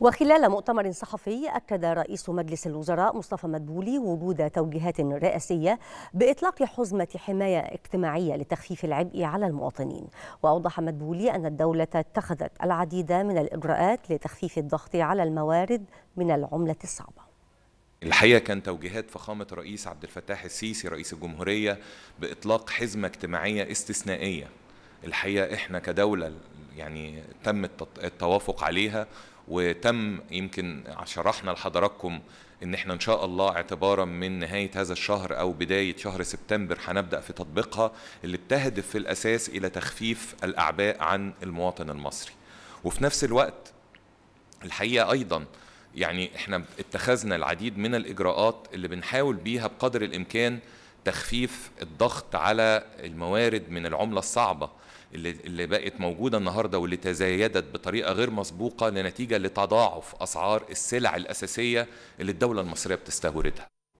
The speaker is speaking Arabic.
وخلال مؤتمر صحفي أكد رئيس مجلس الوزراء مصطفى مدبولي وجود توجيهات رئاسية بإطلاق حزمة حماية اجتماعية لتخفيف العبء على المواطنين وأوضح مدبولي أن الدولة اتخذت العديد من الإجراءات لتخفيف الضغط على الموارد من العملة الصعبة الحقيقه كان توجيهات فخامه رئيس عبد الفتاح السيسي رئيس الجمهوريه باطلاق حزمه اجتماعيه استثنائيه الحقيقه احنا كدوله يعني تم التوافق عليها وتم يمكن شرحنا لحضراتكم ان احنا ان شاء الله اعتبارا من نهايه هذا الشهر او بدايه شهر سبتمبر هنبدا في تطبيقها اللي بتهدف في الاساس الى تخفيف الاعباء عن المواطن المصري وفي نفس الوقت الحقيقه ايضا يعني احنا اتخذنا العديد من الاجراءات اللي بنحاول بيها بقدر الامكان تخفيف الضغط على الموارد من العمله الصعبه اللي بقت موجوده النهارده واللي تزايدت بطريقه غير مسبوقه لنتيجه لتضاعف اسعار السلع الاساسيه اللي الدوله المصريه بتستوردها